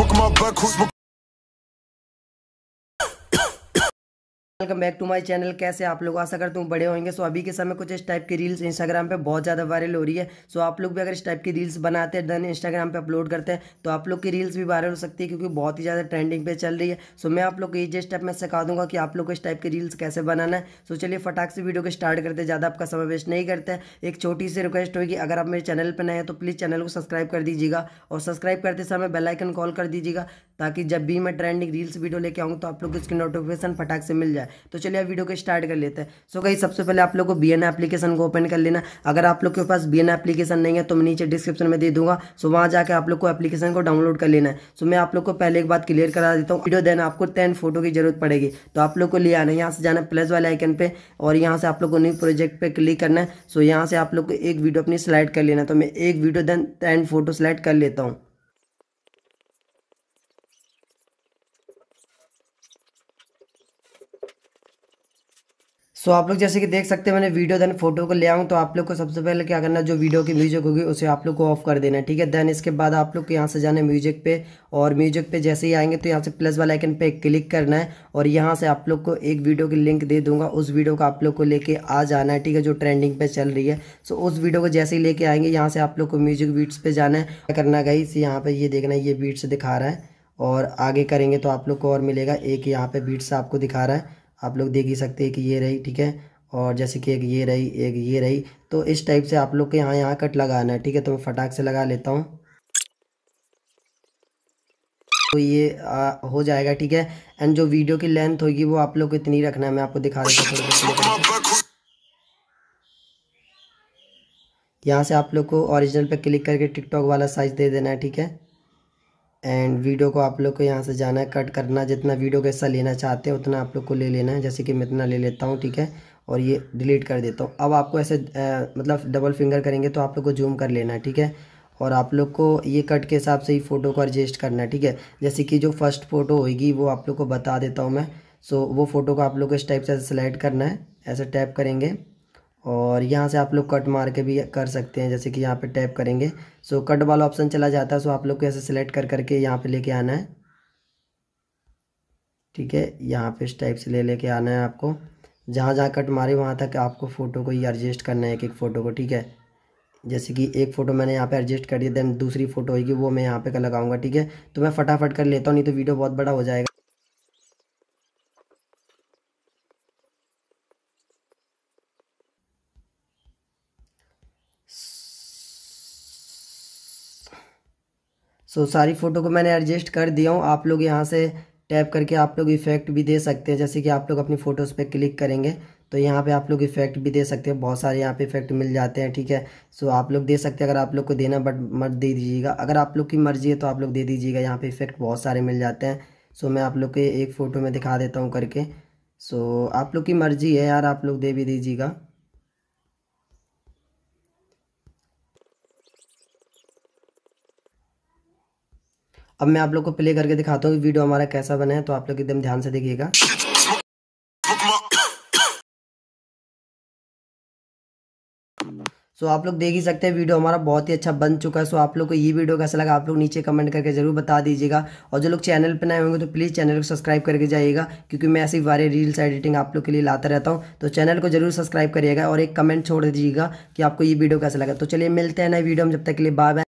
Smoke my butt, cool smoke. Welcome back to my channel कैसे आप लोग आशा करता हूँ बड़े होंगे सो अभी के समय कुछ इस टाइप की रील्स इंस्टाग्राम पे बहुत ज़्यादा वायरल हो रही है सो आप लोग भी अगर इस टाइप की रील्स बनाते हैं देन इंस्टाग्राम पे अपलोड करते हैं तो आप लोग की रील्स भी वायरल हो सकती है क्योंकि बहुत ही ज़्यादा ट्रेंडिंग पे चल रही है सो मैं आप लोग को ये स्टेप में सिखा दूंगा कि आप लोग को इस टाइप की रील्स कैसे बनाना है सो चलिए फटाक से वीडियो को स्टार्ट करते ज़्यादा आपका समय वेस्ट नहीं करते एक छोटी सी रिक्वेस्ट होगी अगर आप मेरे चैनल पर नए हैं तो प्लीज़ चैनल को सब्सक्राइब कर दीजिएगा और सब्सक्राइब करते समय बेलाइकन कॉल कर दीजिएगा ताकि जब भी मैं ट्रेंडिंग रील्स वीडियो लेके आऊँ तो आप लोग इसकी नोटिफिकेशन फटाक से मिल जाए तो चलिए आप वीडियो को स्टार्ट कर लेते हैं सो कहीं सबसे पहले आप लोग को बी एप्लीकेशन को ओपन कर लेना अगर आप लोग के पास बी एन एप्लीकेशन नहीं है तो मैं नीचे डिस्क्रिप्शन में दे दूंगा सो वहाँ जाकर आप लोग को एप्लीकेशन को डाउनलोड कर लेना है सो मैं आप लोग को पहले एक बात क्लियर करा देता हूँ वीडियो देना आपको टेन फोटो की जरूरत पड़ेगी तो आप लोग को ले आना यहाँ से जाना प्लस वाले आइकन पे और यहाँ से आप लोग को न्यू प्रोजेक्ट पर क्लिक करना है सो यहाँ से आप लोग को एक वीडियो अपनी सिलेक्ट कर लेना तो मैं एक video then ten photo select कर लेता हूँ सो so, आप लोग जैसे कि देख सकते हैं मैंने वीडियो देन फोटो को ले आऊँ तो आप लोग को सबसे पहले क्या करना जो वीडियो की म्यूजिक होगी उसे आप लोग को ऑफ कर देना है ठीक है देन इसके बाद आप लोग को यहाँ से जाना है म्यूजिक पे और म्यूजिक पे जैसे ही आएंगे तो यहाँ से प्लस वाला आइकन पे क्लिक करना है और यहाँ से आप लोग को एक वीडियो की लिंक दे दूंगा उस वीडियो को आप लोग को लेकर आ जाना है ठीक है जो ट्रेंडिंग पे चल रही है सो उस वीडियो को जैसे ही लेके आएंगे यहाँ से आप लोग को म्यूजिक बीट्स पे जाना है करना गई यहाँ पर ये देखना है ये बीट्स दिखा रहा है और आगे करेंगे तो आप लोग को और मिलेगा एक यहाँ पे बीट्स आपको दिखा रहा है आप लोग देख ही सकते हैं कि ये रही ठीक है और जैसे कि एक ये रही एक ये रही तो इस टाइप से आप लोग के यहाँ यहाँ कट लगाना है ठीक है तो मैं फटाक से लगा लेता हूँ तो ये आ, हो जाएगा ठीक है एंड जो वीडियो की लेंथ होगी वो आप लोग को इतनी रखना है मैं आपको दिखा देता हूँ यहाँ से आप लोग को ओरिजिनल पे क्लिक करके टिकटॉक वाला साइज़ दे देना है ठीक है एंड वीडियो को आप लोग को यहाँ से जाना है कट करना जितना वीडियो कैसा लेना चाहते हैं उतना आप लोग को ले लेना है जैसे कि मैं इतना ले लेता हूँ ठीक है और ये डिलीट कर देता हूँ अब आपको ऐसे आ, मतलब डबल फिंगर करेंगे तो आप लोग को जूम कर लेना है ठीक है और आप लोग को ये कट के हिसाब से ही फ़ोटो को एडजस्ट करना है ठीक है जैसे कि जो फर्स्ट फ़ोटो होगी वो आप लोग को बता देता हूँ मैं सो वो फ़ोटो को आप लोग को इस टाइप से सिलेक्ट करना है ऐसे टैप करेंगे और यहाँ से आप लोग कट मार के भी कर सकते हैं जैसे कि यहाँ पे टैप करेंगे सो कट वाला ऑप्शन चला जाता है सो आप लोग को ऐसे सेलेक्ट कर करके यहाँ पे लेके आना है ठीक है यहाँ पे इस टाइप से ले लेके आना है आपको जहाँ जहाँ कट मारे वहाँ तक आपको फ़ोटो को ही एडजस्ट करना है एक एक फ़ोटो को ठीक है जैसे कि एक फ़ोटो मैंने यहाँ पे एडजस्ट कर दिया देन दूसरी फ़ोटो होगी वो मैं यहाँ पे का लगाऊंगा ठीक है तो मैं फटाफट कर लेता हूँ नहीं तो वीडियो बहुत बड़ा हो जाएगा सो सारी फ़ोटो को मैंने एडजस्ट कर दिया हूँ आप लोग यहाँ से टैप करके आप लोग इफ़ेक्ट भी दे सकते हैं जैसे कि आप लोग अपनी फ़ोटोज़ पे क्लिक करेंगे तो यहाँ पे आप लोग इफ़ेक्ट भी दे सकते हैं बहुत सारे यहाँ पे इफ़ेक्ट मिल जाते हैं ठीक है सो आप लोग दे सकते हैं अगर आप लोग को देना बट मत दे दीजिएगा अगर आप लोग की मर्ज़ी है तो आप लोग दे दीजिएगा यहाँ पे इफ़ेक्ट बहुत सारे मिल जाते हैं सो मैं आप लोग के एक फ़ोटो में दिखा देता हूँ करके सो आप लोग की मर्ज़ी है यार आप लोग दे भी दीजिएगा अब मैं आप लोग को प्ले करके दिखाता हूँ वीडियो हमारा कैसा बना है तो आप लोग एकदम ध्यान से देखिएगा सो so, आप लोग देख ही सकते हैं वीडियो हमारा बहुत ही अच्छा बन चुका है सो so, आप लोग को ये वीडियो कैसा लगा आप लोग नीचे कमेंट करके जरूर बता दीजिएगा और जो लोग चैनल पर नए होंगे तो प्लीज़ चैनल को सब्सक्राइब करके जाइएगा क्योंकि मैं ऐसी वारे रील्स एडिटिंग आप लोग के लिए लाता रहता हूँ तो चैनल को जरूर सब्सक्राइब करिएगा और एक कमेंट छोड़ दीजिएगा कि आपको ये वीडियो कैसा लगा तो चलिए मिलते हैं नए वीडियो हम जब तक के लिए बाय बाय